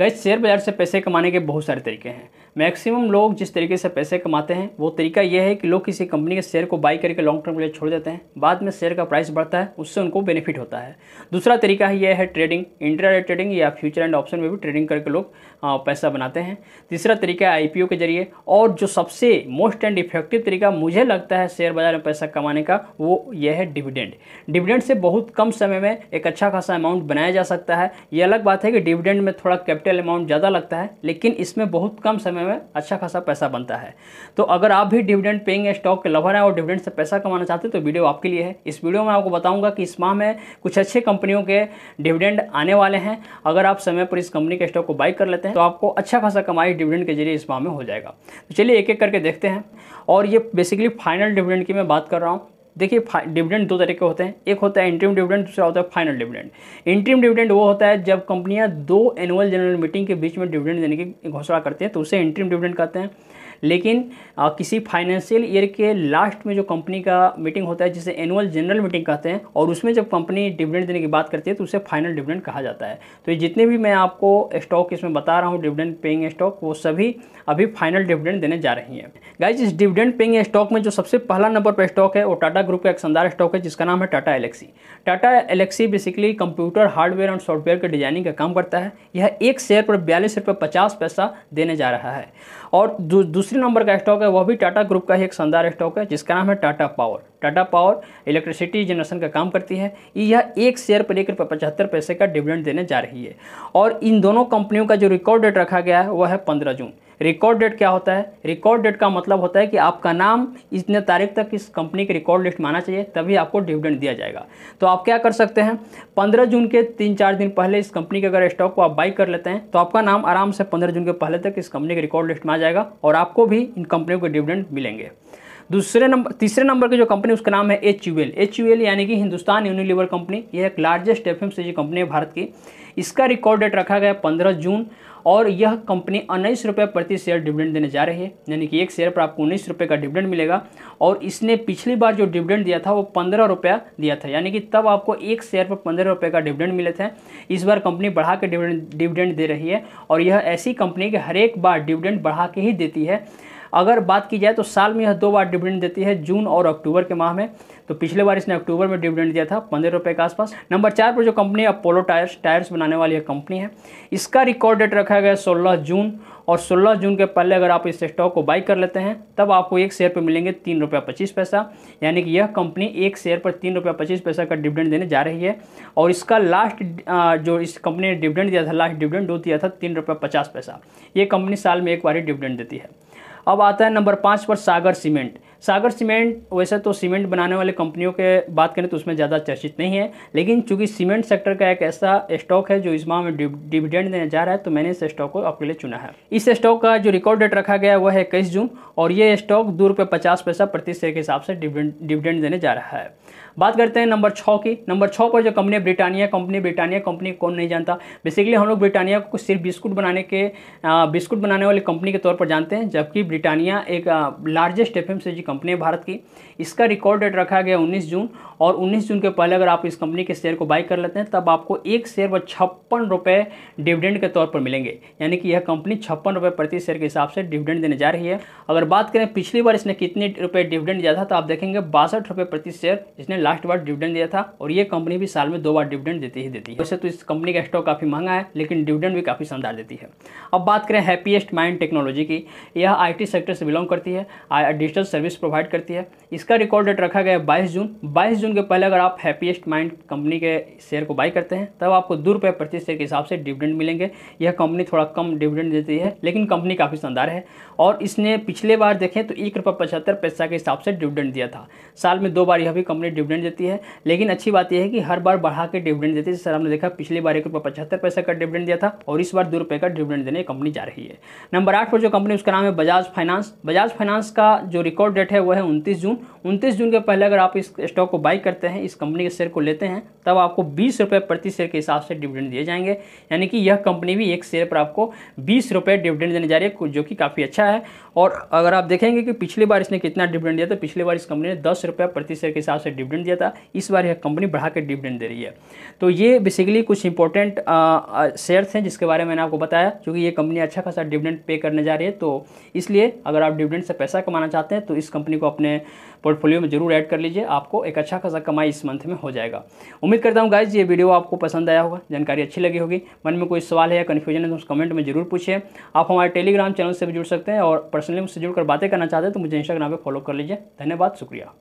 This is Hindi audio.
गैस शेयर बाज़ार से पैसे कमाने के बहुत सारे तरीके हैं मैक्सिमम लोग जिस तरीके से पैसे कमाते हैं वो तरीका यह है कि लोग किसी कंपनी के शेयर को बाई करके लॉन्ग टर्म के लिए छोड़ देते हैं बाद में शेयर का प्राइस बढ़ता है उससे उनको बेनिफिट होता है दूसरा तरीका यह है ट्रेडिंग इंटर ट्रेडिंग या फ्यूचर एंड ऑप्शन में भी ट्रेडिंग करके लोग हाँ, पैसा बनाते हैं तीसरा तरीका है आई के जरिए और जो सबसे मोस्ट एंड इफेक्टिव तरीका मुझे लगता है शेयर बाज़ार में पैसा कमाने का वो यह है डिविडेंड डिविडेंड से बहुत कम समय में एक अच्छा खासा अमाउंट बनाया जा सकता है ये अलग बात है कि डिविडेंड में थोड़ा कैपिटल कैपिटल अमाउंट ज़्यादा लगता है लेकिन इसमें बहुत कम समय में अच्छा खासा पैसा बनता है तो अगर आप भी डिविडेंड पेइंग स्टॉक के लवर हैं और डिविडेंड से पैसा कमाना चाहते हैं तो वीडियो आपके लिए है इस वीडियो में आपको बताऊंगा कि इस माह में कुछ अच्छे कंपनियों के डिविडेंड आने वाले हैं अगर आप समय पर इस कंपनी के स्टॉक को बाई कर लेते हैं तो आपको अच्छा खासा कमाई डिविडेंड के जरिए इस माह में हो जाएगा तो चलिए एक एक करके देखते हैं और ये बेसिकली फाइनल डिविडेंड की मैं बात कर रहा हूँ देखिए डिविडेंड दो तरीके होते हैं एक होता है इंट्रीम डिविडेंड दूसरा होता है फाइनल डिविडेंड इंट्रीम डिविडेंड वो होता है जब कंपनियां दो एनुअल जनरल मीटिंग के बीच में डिविडेंड देने की घोषणा करती हैं तो उसे इंट्रीम डिविडेंड कहते हैं लेकिन आ, किसी फाइनेंशियल ईयर के लास्ट में जो कंपनी का मीटिंग होता है जिसे एनुअल जनरल मीटिंग कहते हैं और उसमें जब कंपनी डिविडेंड देने की बात करती है तो उसे फाइनल डिविडेंड कहा जाता है तो ये जितने भी मैं आपको स्टॉक इसमें बता रहा हूँ डिविडेंड पेइंग स्टॉक वो सभी अभी फाइनल डिविडेंड देने जा रही है गाइज इस डिविडेंड पेइंग स्टॉक में जो सबसे पहला नंबर पर स्टॉक है वो टाटा ग्रुप का एक शानदार स्टॉक है जिसका नाम है Tata Elxsi Tata Elxsi basically computer hardware and software के डिजाइनिंग का काम करता है यह एक शेयर पर बयालीस रुपये पचास पैसा देने जा रहा है और दूसरा दूसरे नंबर का स्टॉक है वह भी टाटा ग्रुप का ही एक शानदार स्टॉक है जिसका नाम है Tata Power Tata Power electricity generation का काम करती है यह एक शेयर पर एक रुपये पचहत्तर पैसे का डिविडेंड देने जा रही है और इन दोनों कंपनियों का जो रिकॉर्ड डेट रखा गया है वह है पंद्रह जून रिकॉर्ड डेट क्या होता है रिकॉर्ड डेट का मतलब होता है कि आपका नाम इतने तारीख तक इस कंपनी के रिकॉर्ड लिस्ट माना चाहिए तभी आपको डिविडेंड दिया जाएगा तो आप क्या कर सकते हैं पंद्रह जून के तीन चार दिन पहले इस कंपनी के अगर स्टॉक को आप बाई कर लेते हैं तो आपका नाम आराम से पंद्रह जून के पहले तक इस कंपनी के रिकॉर्ड लिस्ट में आ जाएगा और आपको भी इन कंपनियों के डिविडेंड मिलेंगे दूसरे नंबर तीसरे नंबर की जो कंपनी उसका नाम है H U L H U L यानी कि हिंदुस्तान यूनिलीवर कंपनी यह एक लार्जेस्ट एफ एम कंपनी है भारत की इसका रिकॉर्ड डेट रखा गया पंद्रह जून और यह कंपनी उन्नीस रुपये प्रति शेयर डिविडेंड देने जा रही है यानी कि एक शेयर पर आपको उन्नीस रुपये का डिविडेंड मिलेगा और इसने पिछली बार जो डिविडेंड दिया था वो पंद्रह रुपया दिया था यानी कि तब आपको एक शेयर पर पंद्रह रुपये का डिविडेंड मिले थे इस बार कंपनी बढ़ा के डिविडेंड डिविडेंड दे रही है और यह ऐसी कंपनी कि हर एक बार डिविडेंड बढ़ा के ही देती है अगर बात की जाए तो साल में यह दो बार डिविडेंड देती है जून और अक्टूबर के माह में तो पिछले बार इसने अक्टूबर में डिविडेंड दिया था पंद्रह रुपये के आसपास नंबर चार पर जो कंपनी है अपोलो टायर्स टायर्स बनाने वाली यह कंपनी है इसका रिकॉर्ड डेट रखा गया सोलह जून और 16 जून के पहले अगर आप इस स्टॉक को बाई कर लेते हैं तब आपको एक शेयर पर मिलेंगे तीन रुपया पच्चीस पैसा यानी कि यह कंपनी एक शेयर पर तीन रुपया पच्चीस पैसा का डिविडेंड देने जा रही है और इसका लास्ट जो इस कंपनी ने डिविडेंड दिया था लास्ट डिविडेंड वो दिया था तीन रुपया पचास पैसा ये कंपनी साल में एक बार ही डिविडेंड देती है अब आता है नंबर पाँच पर सागर सीमेंट सागर सीमेंट वैसे तो सीमेंट बनाने वाले कंपनियों के बात करें तो उसमें ज़्यादा चर्चित नहीं है लेकिन चूंकि सीमेंट सेक्टर का एक ऐसा स्टॉक है जो इस माह में डिविडेंड देने जा रहा है तो मैंने इस स्टॉक को आपके लिए चुना है इस स्टॉक का जो रिकॉर्ड डेट रखा गया वह है इक्कीस जून और ये स्टॉक दो रुपये पचास पैसा प्रति शेयर के हिसाब से डिविडेंड देने जा रहा है बात करते हैं नंबर छः की नंबर छः पर जो company Britannia company Britannia company कौन नहीं जानता बेसिकली हम लोग ब्रिटानिया को सिर्फ बिस्कुट बनाने के बिस्कुट बनाने वाली कंपनी के तौर पर जानते हैं जबकि ब्रिटानिया एक लार्जेस्ट एफ एम कंपनी है भारत की इसका रिकॉर्ड डेट रखा गया 19 जून और 19 जून के पहले अगर आप इस कंपनी के शेयर को बाई कर लेते हैं तब आपको एक शेयर पर छप्पन रुपये डिविडेंड के तौर पर मिलेंगे यानी कि यह कंपनी छप्पन रुपये प्रति शेयर के हिसाब से डिविडेंड देने जा रही है अगर बात करें पिछली बार इसने कितने रुपये डिविडेंड दिया था तो आप देखेंगे बासठ रुपये प्रति शेयर इसने लास्ट बार डिविडेंड दिया था और ये कंपनी भी साल में दो बार डिविडेंड देती ही देती है वैसे तो इस कंपनी का स्टॉक काफ़ी महंगा है लेकिन डिविडेंड भी काफ़ी शानदार देती है अब बात करें हैप्पीएस्ट माइंड टेक्नोलॉजी की यह आईटी सेक्टर से बिलोंग करती है डिजिटल सर्विस प्रोवाइड करती है इसका रिकॉर्ड डेट रखा गया है बाईस जून बाईस जून के पहले अगर आप हैप्पीएस्ट माइंड कंपनी के शेयर को बाई करते हैं तब आपको दो रुपये प्रति शेयर के हिसाब से डिविडेंड मिलेंगे यह कंपनी थोड़ा कम डिविडेंड देती है लेकिन कंपनी काफ़ी शानदार है और इसने पिछले बार देखें तो एक रुपये पचहत्तर पैसा के हिसाब से डिविडेंड दिया था साल में दो बार यह भी कंपनी डिविडेंड देती है लेकिन अच्छी बात यह है कि हर बार बढ़ा के डिविडेंड देती है सर हमने देखा पिछली बार एक रुपये पचहत्तर पैसा का डिविडेंड दिया था और इस बार दो रुपये का डिविडेंड देने कंपनी जा रही है नंबर आठ पर जो कंपनी उसका नाम है बजाज फाइनेंस बजाज फाइनेंस का जो रिकॉर्ड डेट डेट है वह है उनतीस जून उनतीस जून के पहले अगर आप इस स्टॉक को बाई करते हैं इस कंपनी के शेयर को लेते हैं तब आपको बीस रुपये प्रति शेयर के हिसाब से डिविडेंड दिए जाएंगे यानी कि यह कंपनी भी एक शेयर पर आपको बीस रुपये डिविडेंड देने जा रही है जो कि काफ़ी अच्छा है और अगर आप देखेंगे कि पिछली बार इसने कितना डिविडेंड दिया था पिछली बार इस कंपनी ने दस रुपये प्रति शेयर के हिसाब से डिविडेंड दिया था इस बार यह कंपनी बढ़ा के डिविडेंड दे रही है तो ये बेसिकली कुछ इंपॉर्टेंट शेयर हैं जिसके बारे में मैंने आपको बताया क्योंकि ये कंपनी अच्छा खासा डिविडेंड पे करने जा रही है तो इसलिए अगर आप डिविडेंड से पैसा कमाना चाहते हैं तो इस कंपनी को अपने पोर्टफोलियो में जरूर ऐड कर लीजिए आपको एक अच्छा खासा कमाई इस मंथ में हो जाएगा उम्मीद करता हूँ गाइज ये वीडियो आपको पसंद आया होगा जानकारी अच्छी लगी होगी मन में कोई सवाल है या कन्फ्यूजन है तो उस कमेंट में जरूर पूछिए आप हमारे टेलीग्राम चैनल से भी जुड़ सकते हैं और पर्सनली मुझसे जुड़कर बातें करना चाहते हैं तो मुझे इंस्टाग्राम पर फॉलो कर लीजिए धन्यवाद शुक्रिया